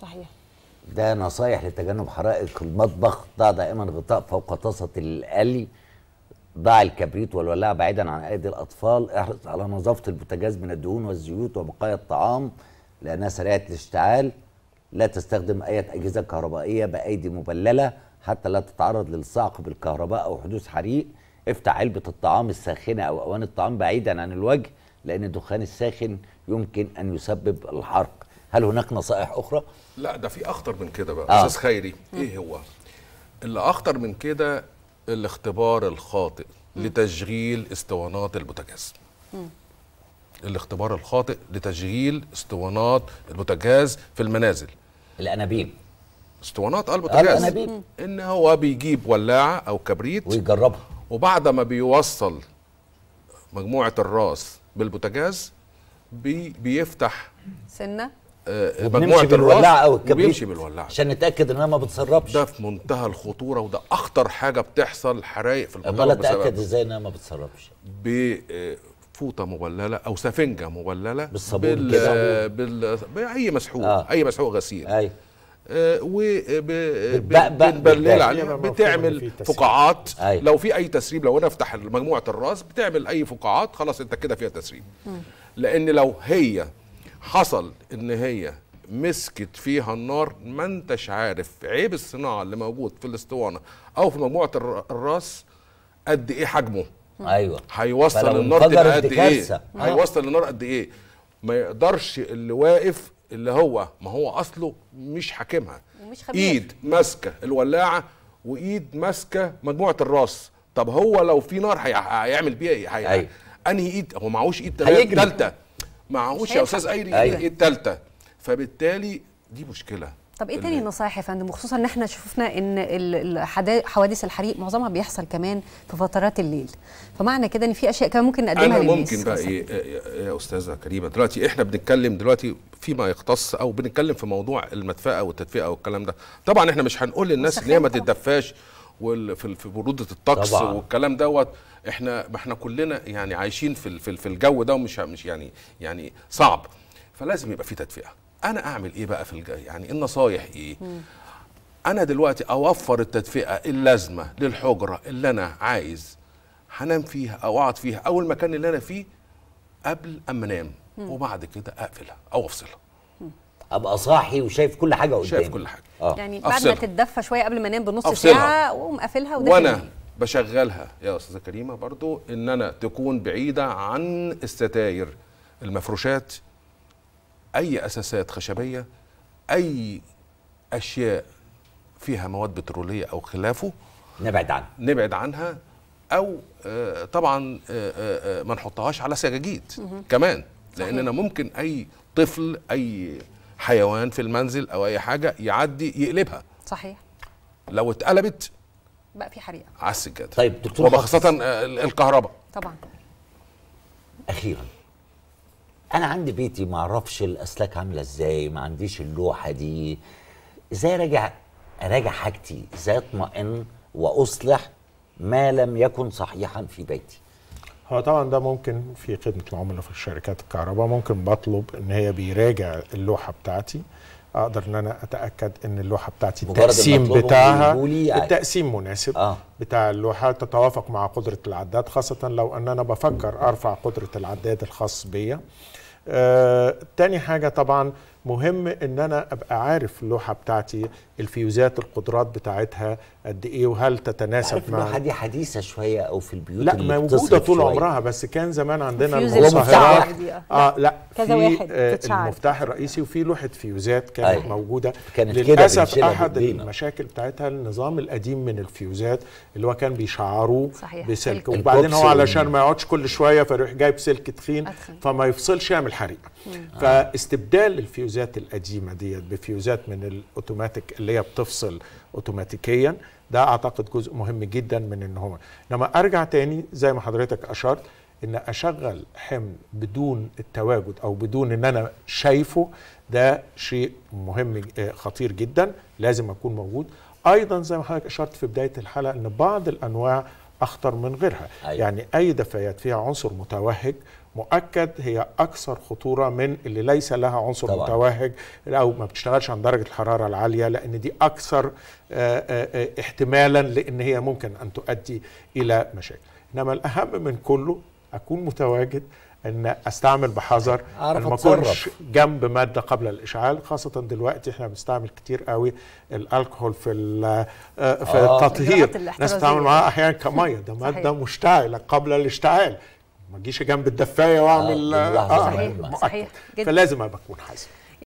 صحيح ده نصايح لتجنب حرائق المطبخ ضع دائما غطاء فوق طاسة القلي ضع الكبريت والولاعة بعيدا عن أيدي الأطفال احرص على نظافة البوتاجاز من الدهون والزيوت وبقايا الطعام لأنها سريعة الاشتعال لا تستخدم أي أجهزة كهربائية بأيدي مبللة حتى لا تتعرض للصعق بالكهرباء أو حدوث حريق افتح علبة الطعام الساخنة أو اوان الطعام بعيدا عن الوجه لأن الدخان الساخن يمكن أن يسبب الحرق هل هناك نصائح اخرى لا ده في اخطر من كده بقى آه. استاذ خيري ايه هو اللي اخطر من كده الاختبار الخاطئ لتشغيل اسطوانات البوتاجاز الاختبار الخاطئ لتشغيل اسطوانات البوتاجاز في المنازل الانابيب اسطوانات البوتاجاز الانابيب ان هو بيجيب ولاعه او كبريت ويجربها وبعد ما بيوصل مجموعه الراس بالبوتاجاز بي بيفتح سنه آه، مجموعه الولاعه او الكبريت بيمشي بالولاعه عشان نتاكد انها ما بتسربش ده في منتهى الخطوره وده اخطر حاجه بتحصل حرايق في القطار امال اتاكد ازاي انها ما بتسربش بفوطه آه، مبلله او سفنجه مبلله بالصابون بال... كده آه، بال... باي مسحوق آه. اي مسحوق غسيل ايوه وبنبلل عليها بتعمل فقاعات أي. لو في اي تسريب لو انا افتح مجموعه الراس بتعمل اي فقاعات خلاص انت كده فيها تسريب لان لو هي حصل ان هي مسكت فيها النار ما انتش عارف عيب الصناعه اللي موجود في الاسطوانه او في مجموعه الراس قد ايه حجمه ايوه هيوصل النار قد ايه هيوصل النار قد ايه ما يقدرش اللي واقف اللي هو ما هو اصله مش حاكمها ايد ماسكه الولاعه وايد ماسكه مجموعه الراس طب هو لو في نار هيعمل بيها ايه أيوة. انهي ايد هو معهوش ايد ثالثه معهوش يا استاذ ايري أيوة. ايه الثالثه فبالتالي دي مشكله طب ايه تاني نصايح يا فندم خصوصا ان احنا شفنا ان حوادث الحريق معظمها بيحصل كمان في فترات الليل فمعنى كده ان في اشياء كمان ممكن نقدمها للناس ممكن بقى إيه،, إيه،, إيه،, إيه يا استاذه كريمه دلوقتي احنا بنتكلم دلوقتي فيما يختص او بنتكلم في موضوع المدفاه والتدفئه والكلام ده طبعا احنا مش هنقول للناس ان هي ما تتدفاش وفي بروده الطقس طبعا. والكلام دوت احنا ما احنا كلنا يعني عايشين في في الجو ده ومش مش يعني يعني صعب فلازم يبقى في تدفئه انا اعمل ايه بقى في الجو يعني إيه النصايح ايه م. انا دلوقتي اوفر التدفئه اللازمه للحجره اللي انا عايز هنام فيها او اقعد فيها او المكان اللي انا فيه قبل اما انام وبعد كده اقفلها او افصلها ابقى صاحي وشايف كل حاجه قدامي شايف كل حاجه آه. يعني بعد أفصلها. ما تتدفى شويه قبل ما انام بنص ساعه واقوم قافلها وانا بشغلها يا استاذه كريمه برضو ان انا تكون بعيده عن الستاير المفروشات اي اساسات خشبيه اي اشياء فيها مواد بتروليه او خلافه نبعد عنها نبعد عنها او آه، طبعا آه، آه، ما نحطهاش على سجاجيد كمان لاننا ممكن اي طفل اي حيوان في المنزل او اي حاجه يعدي يقلبها صحيح لو اتقلبت بقى في حريقه على السجاده طيب دكتور وخاصه الكهرباء طبعا اخيرا انا عندي بيتي ما اعرفش الاسلاك عامله ازاي ما عنديش اللوحه دي ازاي راجع اراجع حاجتي ازاي اطمئن واصلح ما لم يكن صحيحا في بيتي هو طبعا ده ممكن في خدمه العملاء في شركات الكهرباء ممكن بطلب ان هي بيراجع اللوحه بتاعتي اقدر ان انا اتاكد ان اللوحه بتاعتي التقسيم بتاعها يعني التقسيم مناسب آه. بتاع اللوحه تتوافق مع قدره العداد خاصه لو ان انا بفكر ارفع قدره العداد الخاص بيا آه تاني حاجه طبعا مهم ان انا ابقى عارف اللوحه بتاعتي الفيوزات القدرات بتاعتها قد ايه وهل تتناسب مع اللوحه دي حديثه شويه او في البيوت لا اللي موجوده طول شوية. عمرها بس كان زمان عندنا المصاهرات آه. اه لا كذا واحد آه المفتاح الرئيسي وفي لوحه فيوزات كانت أي. أيوة. موجوده كانت للاسف احد بينا. المشاكل بتاعتها النظام القديم من الفيوزات اللي هو كان بيشعروه بسلك وبعدين هو علشان ما يقعدش كل شويه فيروح جايب سلك تخين فما يفصلش يعمل حريق فاستبدال الفيوزات الفيوزات القديمه ديت بفيوزات من الاوتوماتيك اللي هي بتفصل اوتوماتيكيا ده اعتقد جزء مهم جدا من ان هو لما ارجع تاني زي ما حضرتك اشرت ان اشغل حمل بدون التواجد او بدون ان انا شايفه ده شيء مهم آه، خطير جدا لازم اكون موجود ايضا زي ما حضرتك اشرت في بدايه الحلقه ان بعض الانواع اخطر من غيرها أيوة. يعني اي دفايات فيها عنصر متوهج مؤكد هي اكثر خطوره من اللي ليس لها عنصر طبعا. متوهج او ما بتشتغلش عن درجه الحراره العاليه لان دي اكثر آه، آه، آه، احتمالا لان هي ممكن ان تؤدي الى مشاكل انما الاهم من كله اكون متواجد ان استعمل بحذر ما اكونش جنب ماده قبل الاشعال خاصه دلوقتي احنا بنستعمل كتير قوي الالكهول في في التطهير الناس بتتعامل معاها احيانا كميه ده ماده مشتعله قبل الاشتعال ما اجيش جنب الدفايه واعمل اه, آه, آه صحيح مؤكد. صحيح جدا. فلازم ابقى اكون حاسب